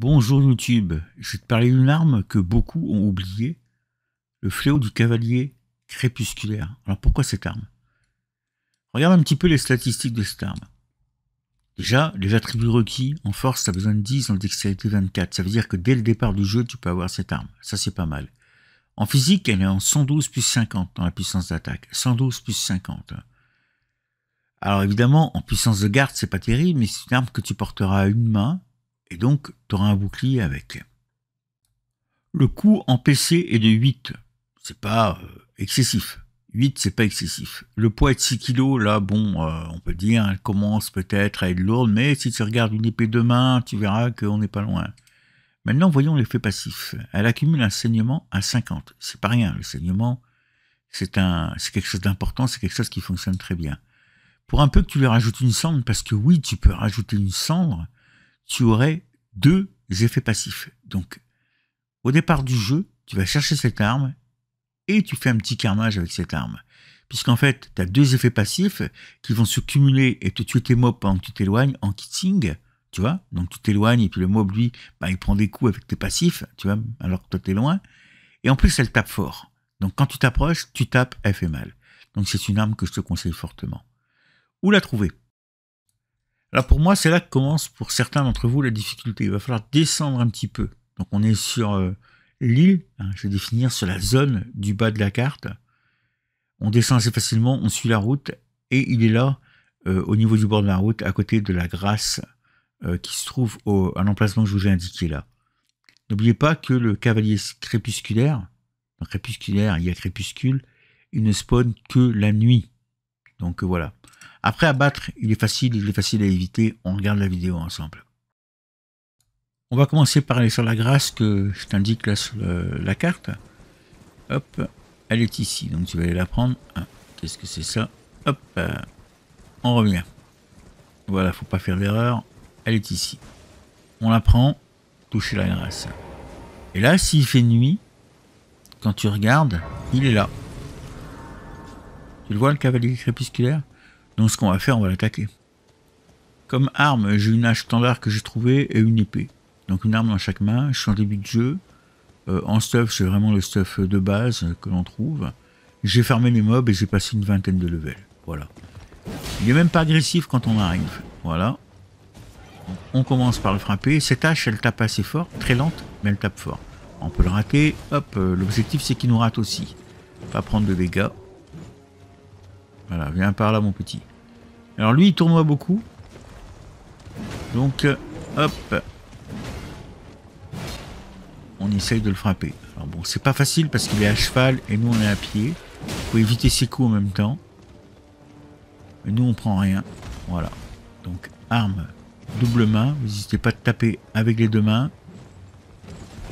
Bonjour YouTube, je vais te parler d'une arme que beaucoup ont oubliée, le fléau du cavalier crépusculaire. Alors pourquoi cette arme Regarde un petit peu les statistiques de cette arme. Déjà, les attributs requis, en force a besoin de 10, en dextérité 24, ça veut dire que dès le départ du jeu tu peux avoir cette arme, ça c'est pas mal. En physique, elle est en 112 plus 50 dans la puissance d'attaque, 112 plus 50. Alors évidemment, en puissance de garde, c'est pas terrible, mais c'est une arme que tu porteras à une main, donc tu auras un bouclier avec. Le coût en PC est de 8. C'est pas euh, excessif. 8, c'est pas excessif. Le poids est de 6 kg, là, bon, euh, on peut dire, elle commence peut-être à être lourde, mais si tu regardes une épée de main, tu verras qu'on n'est pas loin. Maintenant, voyons l'effet passif. Elle accumule un saignement à 50. C'est pas rien, le saignement, c'est un, quelque chose d'important, c'est quelque chose qui fonctionne très bien. Pour un peu que tu lui rajoutes une cendre, parce que oui, tu peux rajouter une cendre, tu aurais deux effets passifs. Donc, au départ du jeu, tu vas chercher cette arme et tu fais un petit carnage avec cette arme. Puisqu'en fait, tu as deux effets passifs qui vont se cumuler et te tuer tes mobs pendant que tu t'éloignes en kitting, tu vois. Donc tu t'éloignes et puis le mob, lui, bah, il prend des coups avec tes passifs, tu vois, alors que toi t'es loin. Et en plus, elle tape fort. Donc quand tu t'approches, tu tapes, elle fait mal. Donc c'est une arme que je te conseille fortement. Où la trouver alors pour moi, c'est là que commence, pour certains d'entre vous, la difficulté. Il va falloir descendre un petit peu. Donc, on est sur euh, l'île. Hein, je vais définir sur la zone du bas de la carte. On descend assez facilement, on suit la route. Et il est là, euh, au niveau du bord de la route, à côté de la Grasse, euh, qui se trouve à l'emplacement que je vous ai indiqué là. N'oubliez pas que le cavalier crépusculaire, crépusculaire, il y a crépuscule, il ne spawn que la nuit. Donc voilà. Après, abattre, il est facile, il est facile à éviter. On regarde la vidéo ensemble. On va commencer par aller sur la grâce que je t'indique là sur la carte. Hop, elle est ici, donc tu vas aller la prendre. Ah, qu'est-ce que c'est ça Hop, euh, on revient. Voilà, faut pas faire d'erreur. Elle est ici. On la prend, toucher la grâce. Et là, s'il fait nuit, quand tu regardes, il est là. Tu le vois le cavalier crépusculaire donc ce qu'on va faire, on va l'attaquer. Comme arme, j'ai une hache standard que j'ai trouvée et une épée. Donc une arme dans chaque main, je suis en début de jeu. Euh, en stuff, j'ai vraiment le stuff de base euh, que l'on trouve. J'ai fermé les mobs et j'ai passé une vingtaine de levels. Voilà. Il n'est même pas agressif quand on arrive. Voilà. On commence par le frapper. Cette hache, elle tape assez fort, très lente, mais elle tape fort. On peut le rater. Hop, euh, l'objectif c'est qu'il nous rate aussi. Pas prendre de dégâts. Voilà, viens par là mon petit. Alors lui il tournoie beaucoup. Donc euh, hop. On essaye de le frapper. Alors bon, c'est pas facile parce qu'il est à cheval et nous on est à pied. Faut éviter ses coups en même temps. Et nous on prend rien. Voilà. Donc arme double main. N'hésitez pas à taper avec les deux mains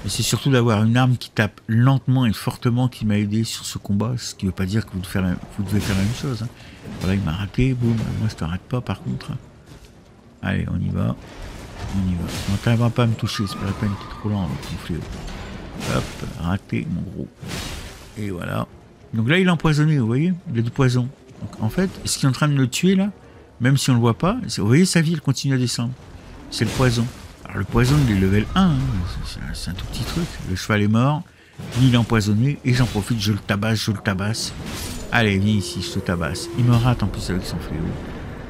c'est surtout d'avoir une arme qui tape lentement et fortement qui m'a aidé sur ce combat, ce qui ne veut pas dire que vous devez faire la, même chose. Hein. Voilà, il m'a raté, boum, moi je ne rate pas par contre. Allez, on y va. On y va. Non, t'arriveras pas à me toucher, c'est pas la peine, trop lent Hop, raté, mon gros. Et voilà. Donc là, il est empoisonné, vous voyez Il a du poison. en fait, ce qui est en train de le tuer là, même si on ne le voit pas, vous voyez sa vie, elle continue à descendre. C'est le poison le poison, il est level 1, hein. c'est un, tout petit truc. Le cheval est mort, il est empoisonné, et j'en profite, je le tabasse, je le tabasse. Allez, viens ici, je te tabasse. Il me rate en plus avec son fléau.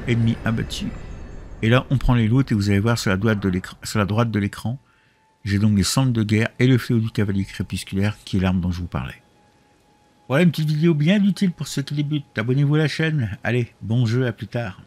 Ennemi abattu. Et là, on prend les loot et vous allez voir sur la droite de l'écran, j'ai donc les centres de guerre et le fléau du cavalier crépusculaire qui est l'arme dont je vous parlais. Voilà une petite vidéo bien utile pour ceux qui débutent. Abonnez-vous à la chaîne. Allez, bon jeu, à plus tard.